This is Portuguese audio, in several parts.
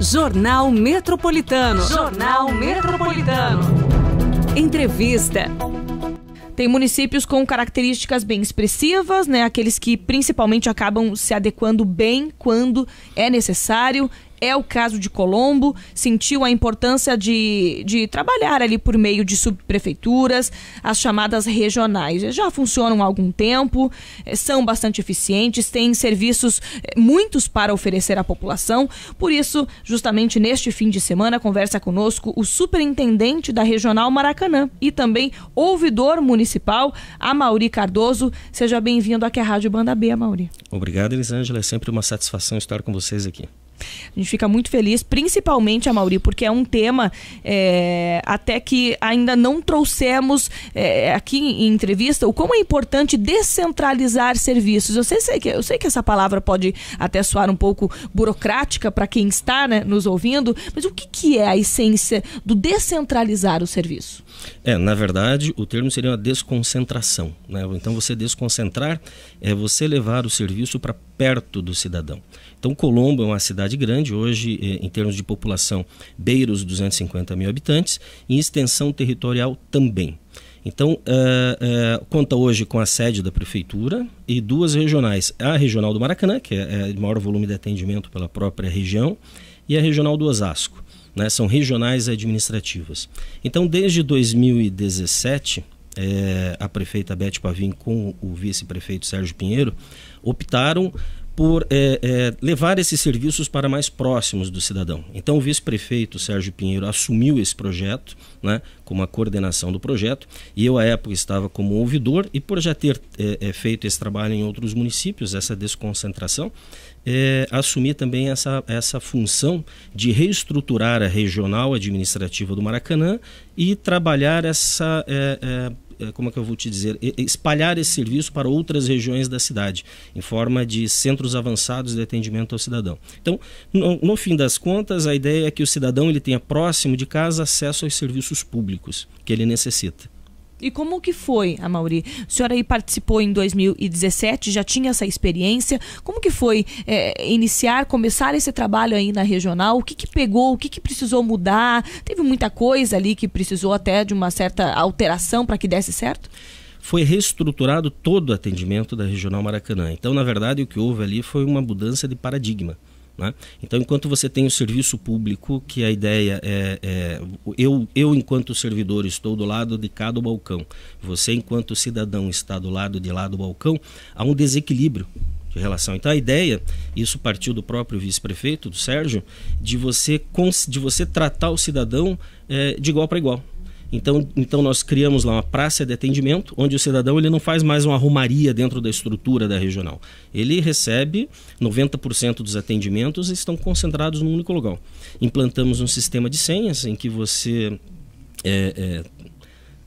Jornal Metropolitano. Jornal Metropolitano. Entrevista. Tem municípios com características bem expressivas, né? Aqueles que principalmente acabam se adequando bem quando é necessário é o caso de Colombo, sentiu a importância de, de trabalhar ali por meio de subprefeituras, as chamadas regionais. Já funcionam há algum tempo, eh, são bastante eficientes, têm serviços eh, muitos para oferecer à população. Por isso, justamente neste fim de semana, conversa conosco o superintendente da Regional Maracanã e também ouvidor municipal, Amaury Cardoso. Seja bem-vindo aqui à Rádio Banda B, Amaury. Obrigado, Elisângela. É sempre uma satisfação estar com vocês aqui. A gente fica muito feliz, principalmente, a Mauri, porque é um tema é, até que ainda não trouxemos é, aqui em entrevista o como é importante descentralizar serviços. Eu sei, sei, que, eu sei que essa palavra pode até soar um pouco burocrática para quem está né, nos ouvindo, mas o que, que é a essência do descentralizar o serviço? É, na verdade, o termo seria uma desconcentração. Né? Então, você desconcentrar é você levar o serviço para perto do cidadão. Então, Colombo é uma cidade grande, hoje, eh, em termos de população, beira os 250 mil habitantes, em extensão territorial também. Então, uh, uh, conta hoje com a sede da prefeitura e duas regionais. A regional do Maracanã, que é, é maior volume de atendimento pela própria região, e a regional do Osasco. Né? São regionais administrativas. Então, desde 2017, é, a prefeita Beth Pavim com o vice-prefeito Sérgio Pinheiro, optaram por é, é, levar esses serviços para mais próximos do cidadão. Então, o vice-prefeito Sérgio Pinheiro assumiu esse projeto, né, como a coordenação do projeto, e eu, à época, estava como ouvidor, e por já ter é, é feito esse trabalho em outros municípios, essa desconcentração, é, assumi também essa, essa função de reestruturar a regional administrativa do Maracanã e trabalhar essa é, eh, como é que eu vou te dizer, espalhar esse serviço para outras regiões da cidade, em forma de centros avançados de atendimento ao cidadão. Então, no, no fim das contas, a ideia é que o cidadão ele tenha próximo de casa acesso aos serviços públicos que ele necessita. E como que foi, a Mauri? A senhora aí participou em 2017, já tinha essa experiência. Como que foi é, iniciar, começar esse trabalho aí na regional? O que, que pegou? O que, que precisou mudar? Teve muita coisa ali que precisou até de uma certa alteração para que desse certo? Foi reestruturado todo o atendimento da regional Maracanã. Então, na verdade, o que houve ali foi uma mudança de paradigma. Né? Então, enquanto você tem o serviço público, que a ideia é, é, eu, eu, enquanto servidor, estou do lado de cada balcão, você, enquanto cidadão, está do lado de lá do balcão, há um desequilíbrio de relação. Então, a ideia, isso partiu do próprio vice-prefeito, do Sérgio, de você, de você tratar o cidadão é, de igual para igual. Então, então nós criamos lá uma praça de atendimento, onde o cidadão ele não faz mais uma arrumaria dentro da estrutura da regional. Ele recebe 90% dos atendimentos e estão concentrados num único lugar. Implantamos um sistema de senhas em que você é,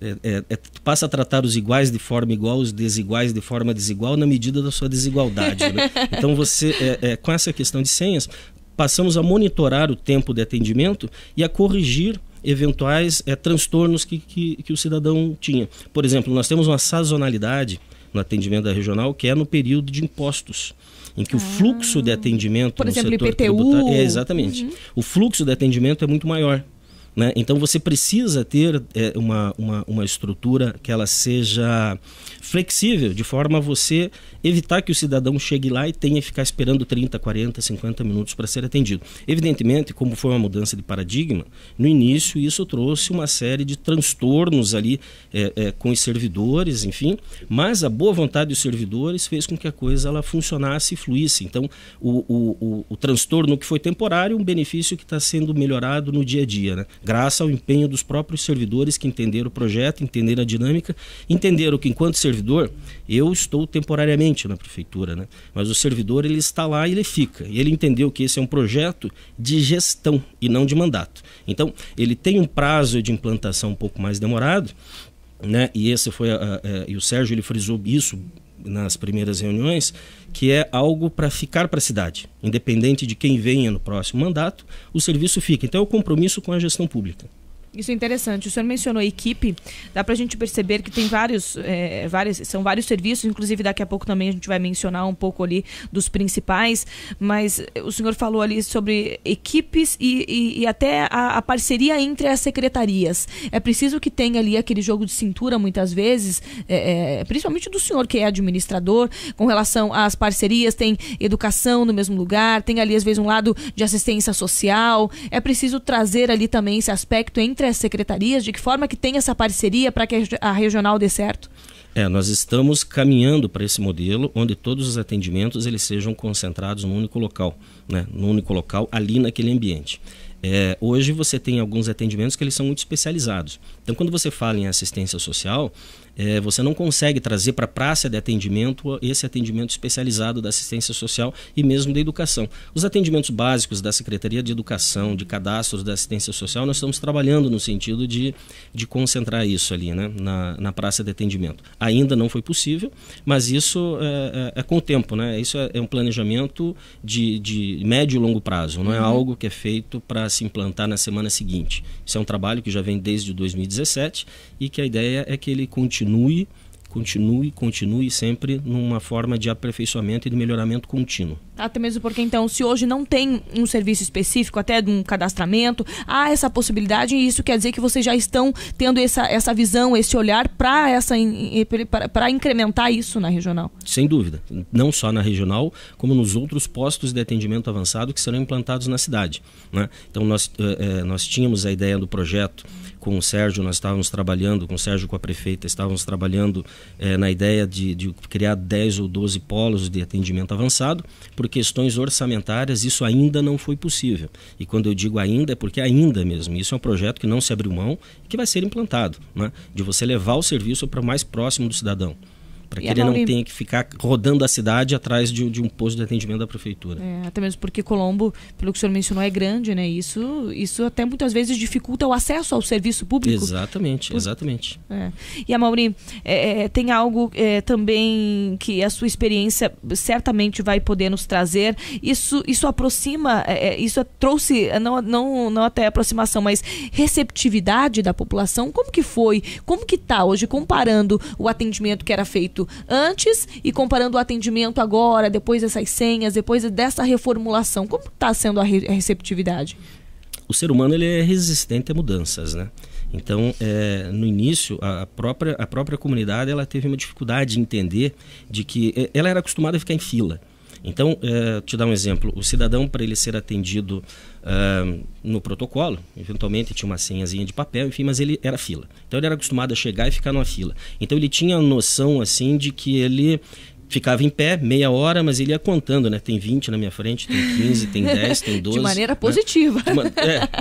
é, é, é, passa a tratar os iguais de forma igual, os desiguais de forma desigual, na medida da sua desigualdade. né? Então você, é, é, com essa questão de senhas, passamos a monitorar o tempo de atendimento e a corrigir eventuais é, transtornos que, que, que o cidadão tinha. Por exemplo, nós temos uma sazonalidade no atendimento da regional, que é no período de impostos, em que ah. o fluxo de atendimento por no exemplo, setor IPTU. tributário, é, exatamente, uhum. o fluxo de atendimento é muito maior. Né? Então você precisa ter é, uma, uma, uma estrutura que ela seja flexível, de forma a você evitar que o cidadão chegue lá e tenha que ficar esperando 30, 40, 50 minutos para ser atendido. Evidentemente, como foi uma mudança de paradigma, no início isso trouxe uma série de transtornos ali é, é, com os servidores, enfim, mas a boa vontade dos servidores fez com que a coisa ela funcionasse e fluísse. Então, o, o, o, o transtorno que foi temporário, um benefício que está sendo melhorado no dia a dia. Né? graças ao empenho dos próprios servidores que entenderam o projeto, entenderam a dinâmica, entenderam que enquanto servidor eu estou temporariamente na prefeitura, né? mas o servidor ele está lá e ele fica. E ele entendeu que esse é um projeto de gestão e não de mandato. Então, ele tem um prazo de implantação um pouco mais demorado, né? E esse foi a, a, e o Sérgio ele frisou isso nas primeiras reuniões, que é algo para ficar para a cidade. Independente de quem venha no próximo mandato, o serviço fica. Então é o compromisso com a gestão pública. Isso é interessante. O senhor mencionou equipe. Dá para a gente perceber que tem vários, é, vários, são vários serviços. Inclusive daqui a pouco também a gente vai mencionar um pouco ali dos principais. Mas eh, o senhor falou ali sobre equipes e, e, e até a, a, parceria entre as secretarias. É preciso que tenha ali aquele jogo de cintura muitas vezes, é, é, principalmente do senhor que é administrador, com relação às parcerias. Tem educação no mesmo lugar, tem ali às vezes um lado de assistência social. É preciso trazer ali também esse aspecto entre entre as secretarias? De que forma que tem essa parceria para que a regional dê certo? É, nós estamos caminhando para esse modelo onde todos os atendimentos eles sejam concentrados num único local, né? num único local ali naquele ambiente. É, hoje você tem alguns atendimentos que eles são muito especializados. Então, quando você fala em assistência social, é, você não consegue trazer para a praça de atendimento esse atendimento especializado da assistência social e mesmo da educação. Os atendimentos básicos da Secretaria de Educação, de cadastros da assistência social, nós estamos trabalhando no sentido de, de concentrar isso ali né, na, na praça de atendimento. Ainda não foi possível, mas isso é, é, é com o tempo, né? isso é, é um planejamento de, de médio e longo prazo, não é uhum. algo que é feito para se implantar na semana seguinte. Isso é um trabalho que já vem desde 2019 2017 e que a ideia é que ele continue, continue, continue sempre numa forma de aperfeiçoamento e de melhoramento contínuo. Até mesmo porque, então, se hoje não tem um serviço específico, até de um cadastramento, há essa possibilidade e isso quer dizer que vocês já estão tendo essa, essa visão, esse olhar para incrementar isso na regional. Sem dúvida. Não só na regional, como nos outros postos de atendimento avançado que serão implantados na cidade. Né? Então, nós, eh, eh, nós tínhamos a ideia do projeto com o Sérgio, nós estávamos trabalhando, com o Sérgio com a prefeita, estávamos trabalhando eh, na ideia de, de, criar 10 ou 12 polos de atendimento avançado. Por questões orçamentárias, isso ainda não foi possível. E quando eu digo ainda, é porque ainda mesmo. Isso é um projeto que não se abriu mão e que vai ser implantado, né? de você levar o serviço para o mais próximo do cidadão para que é ele não tenha que ficar rodando a cidade atrás de, de um posto de atendimento da prefeitura. É, até mesmo porque Colombo, pelo que o senhor mencionou, é grande, né? Isso, isso até muitas vezes dificulta o acesso ao serviço público. Exatamente, exatamente. É. E a Mauri, é, é, tem algo é, também que a sua experiência certamente vai poder nos trazer. Isso, isso aproxima, isso trouxe, não, não, não até aproximação, mas receptividade da população. Como que foi? Como que está hoje, comparando o atendimento que era feito antes e comparando o atendimento agora, depois dessas senhas, depois dessa reformulação? Como está sendo a, re a receptividade? O ser humano ele é resistente a mudanças, né? Então, é, no início, a própria, a própria comunidade ela teve uma dificuldade de entender de que é, ela era acostumada a ficar em fila. Então, eh, te dar um exemplo: o cidadão, para ele ser atendido eh, no protocolo, eventualmente tinha uma senhazinha de papel, enfim, mas ele era fila. Então, ele era acostumado a chegar e ficar numa fila. Então, ele tinha a noção, assim, de que ele ficava em pé meia hora, mas ele ia contando, né? Tem 20 na minha frente, tem 15, tem 10, tem 12. De maneira né? positiva.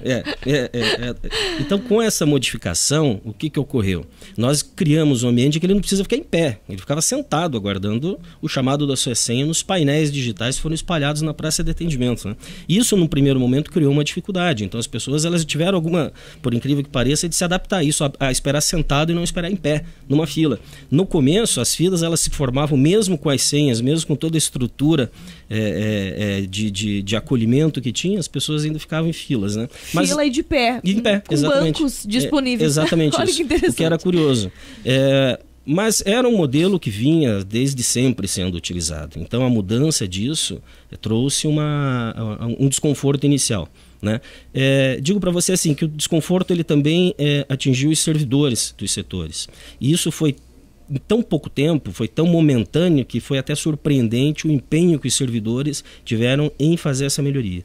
É, é, é, é, é, Então, com essa modificação, o que, que ocorreu? Nós criamos um ambiente que ele não precisa ficar em pé, ele ficava sentado aguardando o chamado da sua senha nos painéis digitais que foram espalhados na praça de atendimento. Né? Isso, num primeiro momento, criou uma dificuldade. Então, as pessoas elas tiveram alguma, por incrível que pareça, de se adaptar a isso, a, a esperar sentado e não esperar em pé, numa fila. No começo, as filas elas se formavam mesmo mesmo com as senhas, mesmo com toda a estrutura é, é, é, de, de, de, acolhimento que tinha, as pessoas ainda ficavam em filas, né? Mas, Fila e de pé. E de pé, com exatamente. bancos é, disponíveis. exatamente Olha isso. Que interessante. O que era curioso. É, mas era um modelo que vinha desde sempre sendo utilizado. Então a mudança disso eh, trouxe uma, um desconforto inicial. Né? É, digo para você assim que o desconforto ele também é, atingiu os servidores dos setores. E isso foi em tão pouco tempo, foi tão momentâneo que foi até surpreendente o empenho que os servidores tiveram em fazer essa melhoria.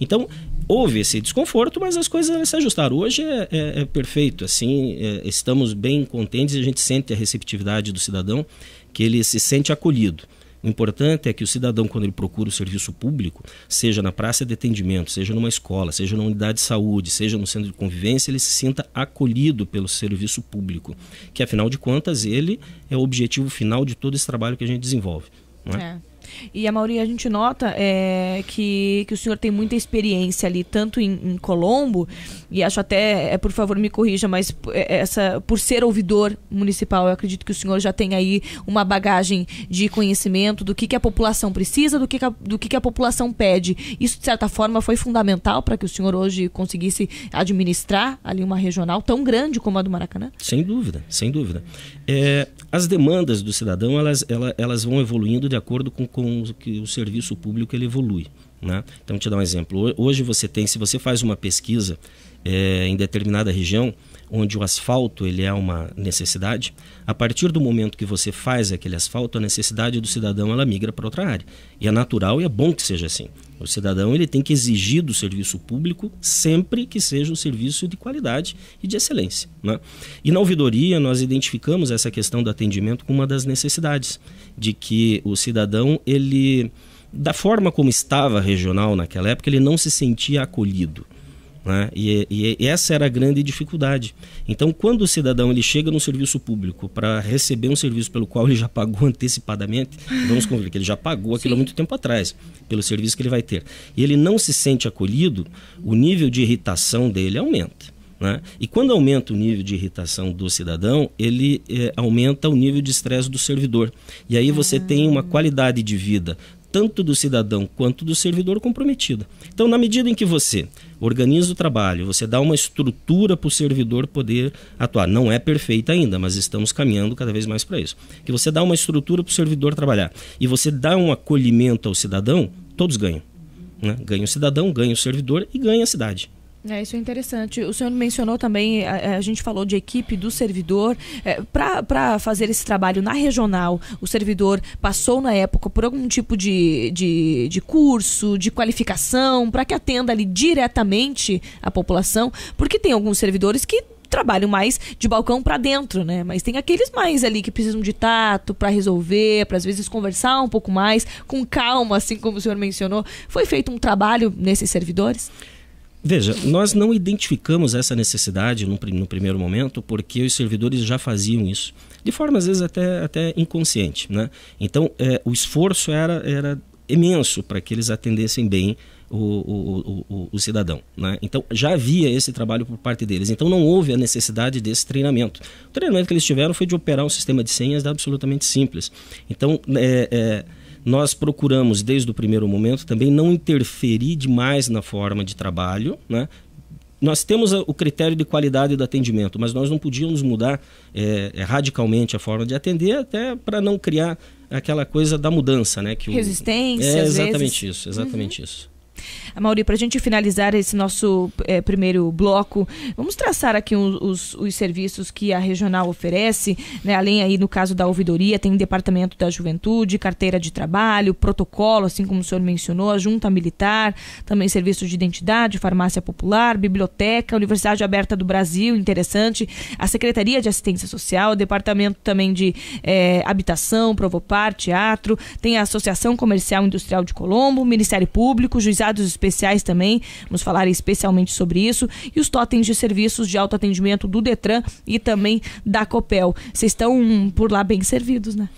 Então, houve esse desconforto, mas as coisas se ajustaram. Hoje é, é, é perfeito, assim, é, estamos bem contentes e a gente sente a receptividade do cidadão, que ele se sente acolhido. O importante é que o cidadão, quando ele procura o serviço público, seja na praça de atendimento, seja numa escola, seja numa unidade de saúde, seja no centro de convivência, ele se sinta acolhido pelo serviço público, que afinal de contas ele é o objetivo final de todo esse trabalho que a gente desenvolve. Né? É. é. E a Mauri, a gente nota é, que, que o senhor tem muita experiência ali, tanto em, em Colombo, e acho até, é, por favor, me corrija, mas é, essa, por ser ouvidor municipal, eu acredito que o senhor já tem aí uma bagagem de conhecimento do que, que a população precisa, do que, que a, do que, que a população pede. Isso, de certa forma, foi fundamental para que o senhor hoje conseguisse administrar ali uma regional tão grande como a do Maracanã? Sem dúvida, sem dúvida. É, as demandas do cidadão, elas, elas, elas vão evoluindo de acordo com o com que o serviço público ele evolui. Né? Então, te dar um exemplo. Hoje você tem, se você faz uma pesquisa é, em determinada região, onde o asfalto ele é uma necessidade, a partir do momento que você faz aquele asfalto, a necessidade do cidadão ela migra para outra área. E é natural e é bom que seja assim. O cidadão ele tem que exigir do serviço público sempre que seja um serviço de qualidade e de excelência. Né? E na ouvidoria nós identificamos essa questão do atendimento como uma das necessidades de que o cidadão ele da forma como estava regional naquela época ele não se sentia acolhido. Né? E, e, e, essa era a grande dificuldade. Então, quando o cidadão ele chega no serviço público para receber um serviço pelo qual ele já pagou antecipadamente, vamos concluir que ele já pagou aquilo há muito tempo atrás, pelo serviço que ele vai ter, e ele não se sente acolhido, o nível de irritação dele aumenta. Né? E quando aumenta o nível de irritação do cidadão, ele eh, aumenta o nível de estresse do servidor. E aí você ah. tem uma qualidade de vida tanto do cidadão quanto do servidor comprometida. Então, na medida em que você organiza o trabalho, você dá uma estrutura para o servidor poder atuar. Não é perfeita ainda, mas estamos caminhando cada vez mais para isso. Que você dá uma estrutura para o servidor trabalhar e você dá um acolhimento ao cidadão, todos ganham. Né? Ganha o cidadão, ganha o servidor e ganha a cidade. É, isso é interessante. O senhor mencionou também, a, é, é, a gente falou de equipe do servidor. É, Para fazer esse trabalho na regional, o servidor passou na época por algum tipo de, de, de curso, de qualificação, para que atenda ali diretamente a população? Porque tem alguns servidores que trabalham mais de balcão para dentro, né? Mas tem aqueles mais ali que precisam de tato para resolver, para às vezes conversar um pouco mais, com calma, assim como o senhor mencionou. Foi feito um trabalho nesses servidores? Veja, nós não identificamos essa necessidade no, no primeiro momento porque os servidores já faziam isso, de forma às vezes até, até inconsciente. Né? Então, é, o esforço era, era imenso para que eles atendessem bem o, o, o, o, cidadão. Né? Então, já havia esse trabalho por parte deles. Então, não houve a necessidade desse treinamento. O treinamento que eles tiveram foi de operar um sistema de senhas absolutamente simples. Então, é, é nós procuramos, desde o primeiro momento, também não interferir demais na forma de trabalho, né? nós temos o critério de qualidade do atendimento, mas nós não podíamos mudar é, é radicalmente a forma de atender, até para não criar aquela coisa da mudança, né? Que o, Resistência. é exatamente vezes. isso, exatamente uhum. isso. Ah, Mauri, para a gente finalizar esse nosso é, primeiro bloco, vamos traçar aqui os, os, os, serviços que a regional oferece, né? além aí no caso da ouvidoria, tem departamento da juventude, carteira de trabalho, protocolo, assim como o senhor mencionou, a junta militar, também serviços de identidade, farmácia popular, biblioteca, Universidade Aberta do Brasil, interessante, a Secretaria de Assistência Social, departamento também de é, habitação, Provopar, teatro, tem a Associação Comercial Industrial de Colombo, Ministério Público, Juizado convidados especiais também. Vamos falar especialmente sobre isso. E os totens de serviços de autoatendimento do Detran e também da Copel. Vocês estão por lá bem servidos, né?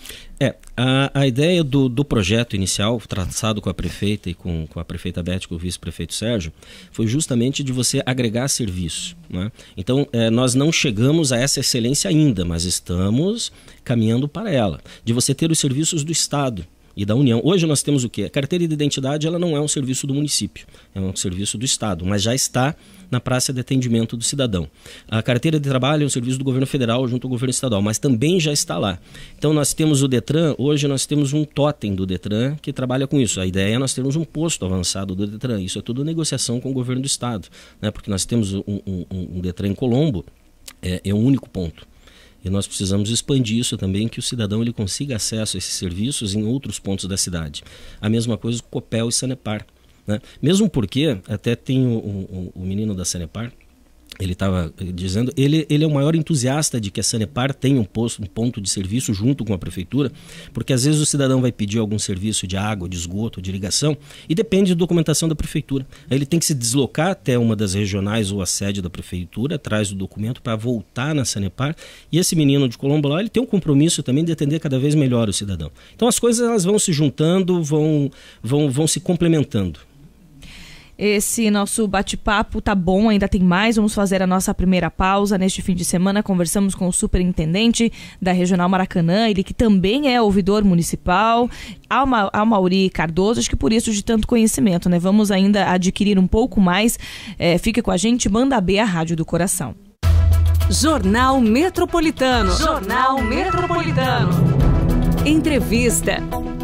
É, a, a ideia do, do projeto inicial, traçado com a prefeita e com, com a prefeita Beth, com o vice-prefeito Sérgio, foi justamente de você agregar serviço. Né? Então, é, nós não chegamos a essa excelência ainda, mas estamos caminhando para ela. De você ter os serviços do Estado e da União. Hoje nós temos o quê? A carteira de identidade ela não é um serviço do município, é um serviço do Estado, mas já está na praça de atendimento do cidadão. A carteira de trabalho é um serviço do governo federal junto ao governo estadual, mas também já está lá. Então nós temos o Detran, hoje nós temos um totem do Detran que trabalha com isso. A ideia é nós termos um posto avançado do Detran. Isso é tudo negociação com o governo do estado, né? porque nós temos um, um, um Detran em Colombo, é, é um único ponto. E nós precisamos expandir isso também, que o cidadão ele consiga acesso a esses serviços em outros pontos da cidade. A mesma coisa com Copel e Sanepar. Né? Mesmo porque, até tem o, o, o menino da Sanepar, ele estava eh, dizendo, ele, ele é o maior entusiasta de que a Sanepar tenha um, posto, um ponto de serviço junto com a prefeitura, porque às vezes o cidadão vai pedir algum serviço de água, de esgoto, de ligação, e depende de documentação da prefeitura. Aí ele tem que se deslocar até uma das regionais ou a sede da prefeitura, atrás do documento, para voltar na Sanepar. E esse menino de Colombo lá, ele tem um compromisso também de atender cada vez melhor o cidadão. Então as coisas elas vão se juntando, vão, vão, vão se complementando. Esse nosso bate-papo tá bom, ainda tem mais. Vamos fazer a nossa primeira pausa. Neste fim de semana, conversamos com o superintendente da Regional Maracanã, ele que também é ouvidor municipal, a Mauri Cardoso, acho que por isso de tanto conhecimento, né? Vamos ainda adquirir um pouco mais. É, fique com a gente, manda B a Rádio do Coração. Jornal Metropolitano. Jornal Metropolitano. Entrevista.